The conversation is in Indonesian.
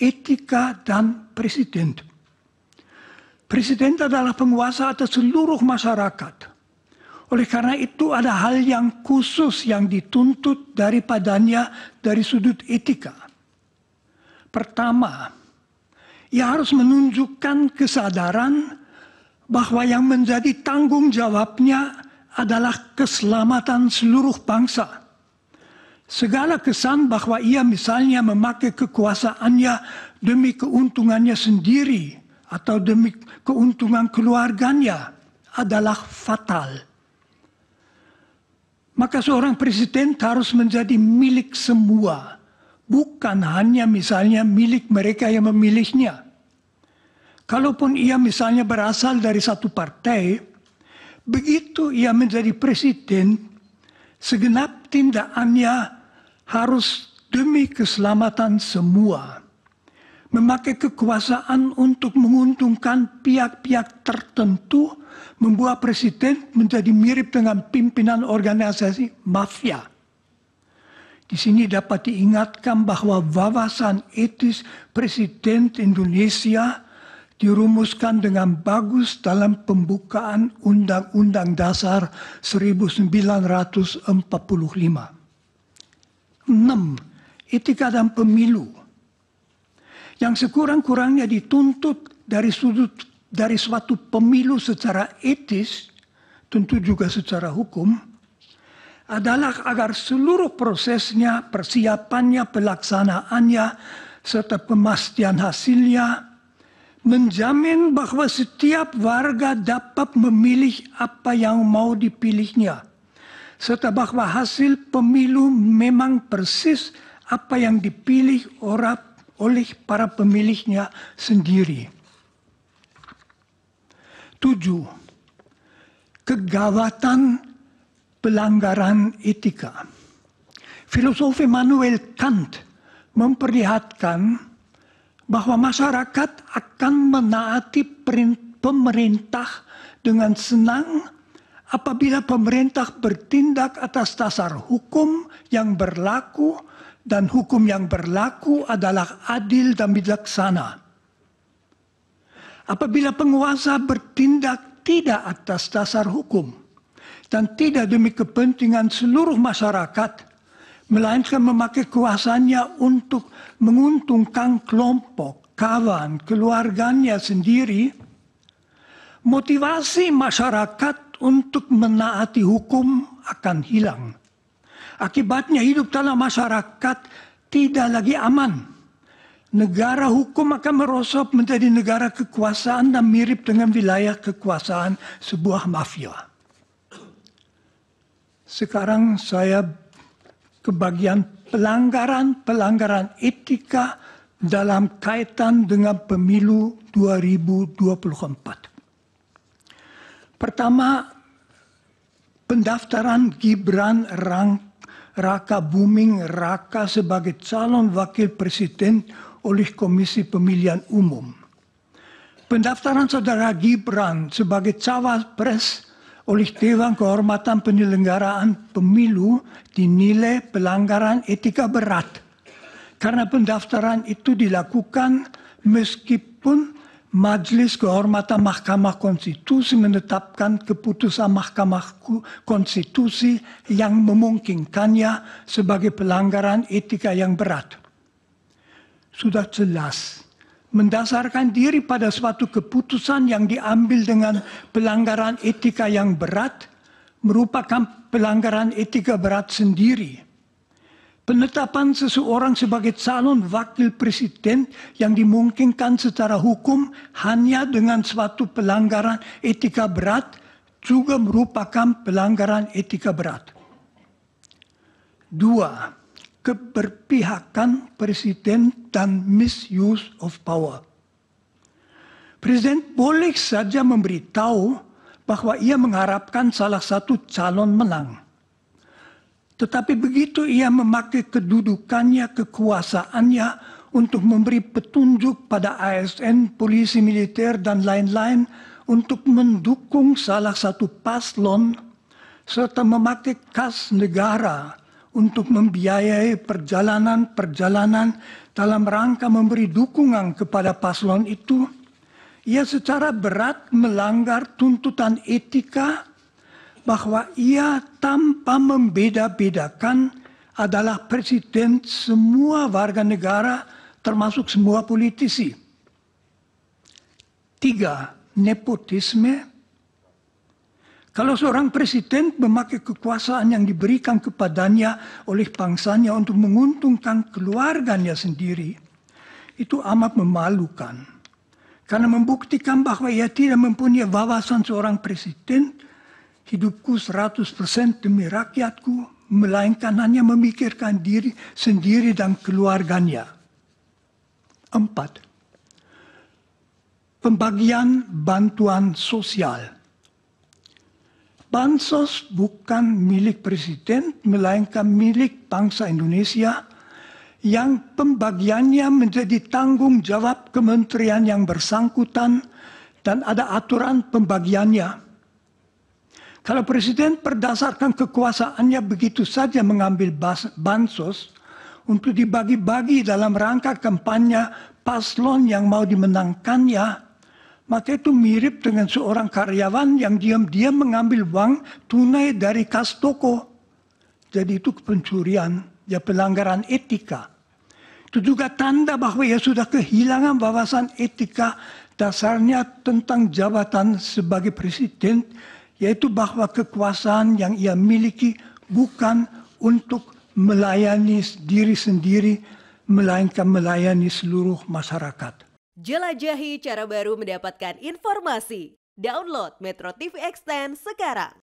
etika dan presiden. Presiden adalah penguasa atas seluruh masyarakat. Oleh karena itu ada hal yang khusus yang dituntut daripadanya dari sudut etika. Pertama, ia harus menunjukkan kesadaran bahwa yang menjadi tanggung jawabnya adalah keselamatan seluruh bangsa. Segala kesan bahwa ia misalnya memakai kekuasaannya demi keuntungannya sendiri atau demi keuntungan keluarganya adalah fatal. Maka seorang presiden harus menjadi milik semua, bukan hanya misalnya milik mereka yang memilihnya. Kalaupun ia misalnya berasal dari satu partai, begitu ia menjadi presiden, segenap tindakannya harus demi keselamatan semua memakai kekuasaan untuk menguntungkan pihak-pihak tertentu membuat presiden menjadi mirip dengan pimpinan organisasi mafia. Di sini dapat diingatkan bahwa wawasan etis Presiden Indonesia dirumuskan dengan bagus dalam pembukaan Undang-Undang Dasar 1945. 6. Etika dan pemilu. Yang sekurang-kurangnya dituntut dari sudut dari suatu pemilu secara etis, tentu juga secara hukum, adalah agar seluruh prosesnya, persiapannya, pelaksanaannya, serta pemastian hasilnya menjamin bahwa setiap warga dapat memilih apa yang mau dipilihnya serta bahwa hasil pemilu memang persis apa yang dipilih orang oleh para pemilihnya sendiri. Tujuh, kegawatan pelanggaran etika. Filosofi Manuel Kant memperlihatkan bahwa masyarakat akan menaati pemerintah dengan senang apabila pemerintah bertindak atas dasar hukum yang berlaku dan hukum yang berlaku adalah adil dan bijaksana. Apabila penguasa bertindak tidak atas dasar hukum dan tidak demi kepentingan seluruh masyarakat, melainkan memakai kuasanya untuk menguntungkan kelompok, kawan, keluarganya sendiri, motivasi masyarakat untuk menaati hukum akan hilang. Akibatnya hidup dalam masyarakat tidak lagi aman. Negara hukum akan merosot menjadi negara kekuasaan dan mirip dengan wilayah kekuasaan sebuah mafia. Sekarang saya kebagian pelanggaran-pelanggaran etika dalam kaitan dengan pemilu 2024. Pertama, pendaftaran Gibran Raka Buming Raka sebagai calon wakil presiden oleh Komisi Pemilihan Umum. Pendaftaran saudara Gibran sebagai cawapres oleh Dewan Kehormatan Penyelenggaraan Pemilu dinilai pelanggaran etika berat. Karena pendaftaran itu dilakukan meskipun Majelis Kehormatan Mahkamah Konstitusi menetapkan keputusan Mahkamah Konstitusi yang memungkinkannya sebagai pelanggaran etika yang berat. Sudah jelas, mendasarkan diri pada suatu keputusan yang diambil dengan pelanggaran etika yang berat merupakan pelanggaran etika berat sendiri Penetapan seseorang sebagai calon wakil presiden yang dimungkinkan secara hukum hanya dengan suatu pelanggaran etika berat juga merupakan pelanggaran etika berat. Dua, keberpihakan presiden dan misuse of power. Presiden boleh saja memberitahu bahwa ia mengharapkan salah satu calon menang tetapi begitu ia memakai kedudukannya, kekuasaannya untuk memberi petunjuk pada ASN, polisi militer, dan lain-lain untuk mendukung salah satu paslon serta memakai kas negara untuk membiayai perjalanan-perjalanan dalam rangka memberi dukungan kepada paslon itu, ia secara berat melanggar tuntutan etika bahwa ia tanpa membeda-bedakan adalah presiden semua warga negara termasuk semua politisi. Tiga, nepotisme. Kalau seorang presiden memakai kekuasaan yang diberikan kepadanya oleh bangsanya untuk menguntungkan keluarganya sendiri, itu amat memalukan. Karena membuktikan bahwa ia tidak mempunyai wawasan seorang presiden hidupku 100% demi rakyatku, melainkan hanya memikirkan diri sendiri dan keluarganya. Empat, pembagian bantuan sosial. Bansos bukan milik presiden, melainkan milik bangsa Indonesia yang pembagiannya menjadi tanggung jawab kementerian yang bersangkutan dan ada aturan pembagiannya kalau presiden berdasarkan kekuasaannya begitu saja mengambil bansos untuk dibagi-bagi dalam rangka kampanye paslon yang mau dimenangkannya, maka itu mirip dengan seorang karyawan yang diam-diam mengambil uang tunai dari kas toko. Jadi itu pencurian, ya pelanggaran etika. Itu juga tanda bahwa ia sudah kehilangan wawasan etika dasarnya tentang jabatan sebagai presiden yaitu bahwa kekuasaan yang ia miliki bukan untuk melayani diri sendiri, melainkan melayani seluruh masyarakat. Jelajahi cara baru mendapatkan informasi. Download Metro TV Extend sekarang.